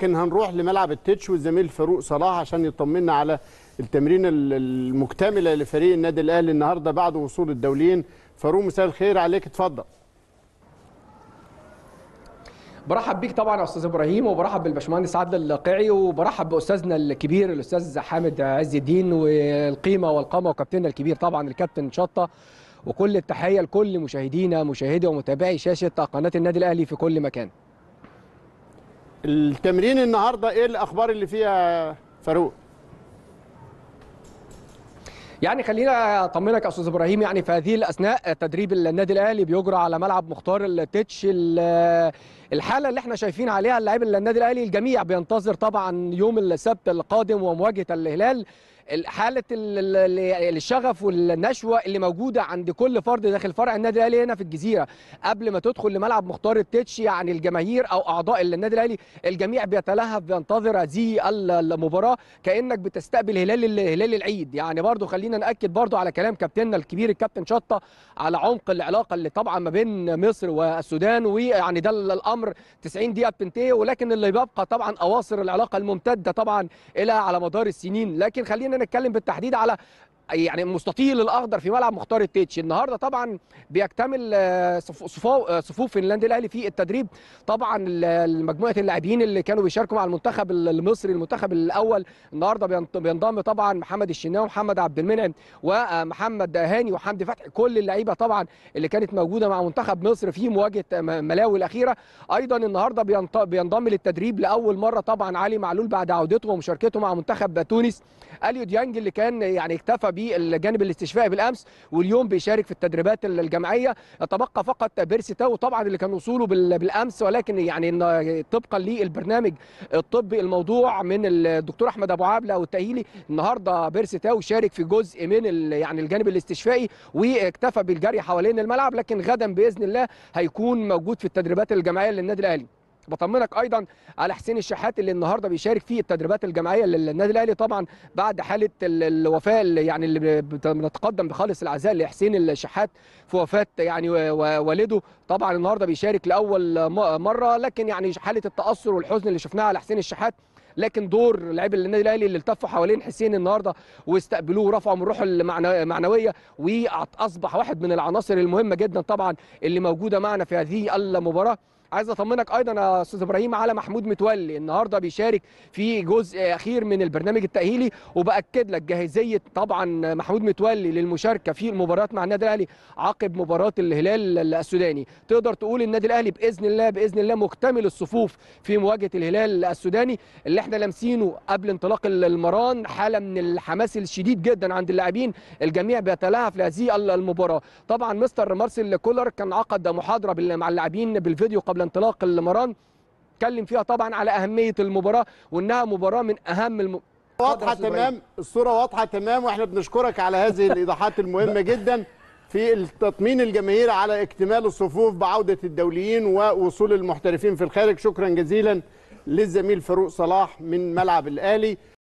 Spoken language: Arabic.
لكن هنروح لملعب التتش والزميل فاروق صلاح عشان يطمنا على التمرين المكتمله لفريق النادي الاهلي النهارده بعد وصول الدوليين فاروق مساء الخير عليك اتفضل برحب بيك طبعا يا استاذ ابراهيم وبرحب بالباشمهندس عادل القيعي وبرحب باستاذنا الكبير الاستاذ حامد عز الدين والقيمه والقامه وكابتننا الكبير طبعا الكابتن شطه وكل التحيه لكل مشاهدينا مشاهدي ومتابعي شاشه قناه النادي الاهلي في كل مكان التمرين النهارده ايه الاخبار اللي فيها فاروق يعني خلينا اطمنك يا استاذ ابراهيم يعني في هذه الاثناء تدريب النادي الاهلي بيجرى على ملعب مختار التتش الحاله اللي احنا شايفين عليها اللاعب النادي الاهلي الجميع بينتظر طبعا يوم السبت القادم ومواجهه الهلال حاله الشغف والنشوه اللي موجوده عند كل فرد داخل فرع النادي الاهلي هنا في الجزيره قبل ما تدخل لملعب مختار التتش يعني الجماهير او اعضاء النادي الاهلي الجميع بيتلهف بينتظر هذه المباراه كانك بتستقبل هلال هلال العيد يعني برضو خلينا ناكد برضو على كلام كابتننا الكبير الكابتن شطه على عمق العلاقه اللي طبعا ما بين مصر والسودان ويعني ده الامر 90 دقيقه بتنتهي ولكن اللي بيبقى طبعا اواصر العلاقه الممتده طبعا الى على مدار السنين لكن خلينا خلينا نتكلم بالتحديد على يعني مستطيل الاخضر في ملعب مختار التيتش النهارده طبعا بيكتمل آه، آه، صفوف النادي الاهلي في التدريب طبعا مجموعه اللاعبين اللي كانوا بيشاركوا مع المنتخب المصري المنتخب الاول النهارده بينضم طبعا محمد الشناوي ومحمد عبد المنعم ومحمد آه، هاني وحمدي فتحي كل اللعيبه طبعا اللي كانت موجوده مع منتخب مصر في مواجهه ملاوي الاخيره ايضا النهارده بينضم للتدريب لاول مره طبعا علي معلول بعد عودته ومشاركته مع منتخب تونس اليو ديانج اللي كان يعني اكتفى بالجانب الاستشفائي بالامس واليوم بيشارك في التدريبات الجماعيه تبقى فقط بيرسي تاو طبعا اللي كان وصوله بالامس ولكن يعني طبقا للبرنامج الطبي الموضوع من الدكتور احمد ابو عابله والتاهيلي النهارده بيرسي تاو شارك في جزء من يعني الجانب الاستشفائي واكتفى بالجري حوالين الملعب لكن غدا باذن الله هيكون موجود في التدريبات الجماعيه للنادي الاهلي بطمنك ايضا على حسين الشحات اللي النهارده بيشارك في التدريبات الجماعيه للنادي الاهلي طبعا بعد حاله الوفاه يعني اللي بنتقدم بخالص العزاء لحسين الشحات في وفاه يعني والده طبعا النهارده بيشارك لاول مره لكن يعني حاله التاثر والحزن اللي شفناها على حسين الشحات لكن دور لعيب النادي الاهلي اللي التفوا حوالين حسين النهارده واستقبلوه ورفعوا من روحه المعنويه واصبح واحد من العناصر المهمه جدا طبعا اللي موجوده معنا في هذه المباراه عايز اطمنك ايضا يا استاذ ابراهيم على محمود متولي النهارده بيشارك في جزء اخير من البرنامج التاهيلي وباكد لك جاهزيه طبعا محمود متولي للمشاركه في المباريات مع النادي الاهلي عقب مباراه الهلال السوداني تقدر تقول النادي الاهلي باذن الله باذن الله مكتمل الصفوف في مواجهه الهلال السوداني اللي احنا لامسينه قبل انطلاق المران حاله من الحماس الشديد جدا عند اللاعبين الجميع بيتلهف لهذه المباراه طبعا مستر مارسيل كولر كان عقد محاضره مع اللاعبين بالفيديو قبل قبل انطلاق المران اتكلم فيها طبعا على اهميه المباراه وانها مباراه من اهم الم... واضحه تمام الصوره واضحه تمام واحنا بنشكرك على هذه الايضاحات المهمه جدا في التطمين الجماهير على اكتمال الصفوف بعوده الدوليين ووصول المحترفين في الخارج شكرا جزيلا للزميل فاروق صلاح من ملعب الاهلي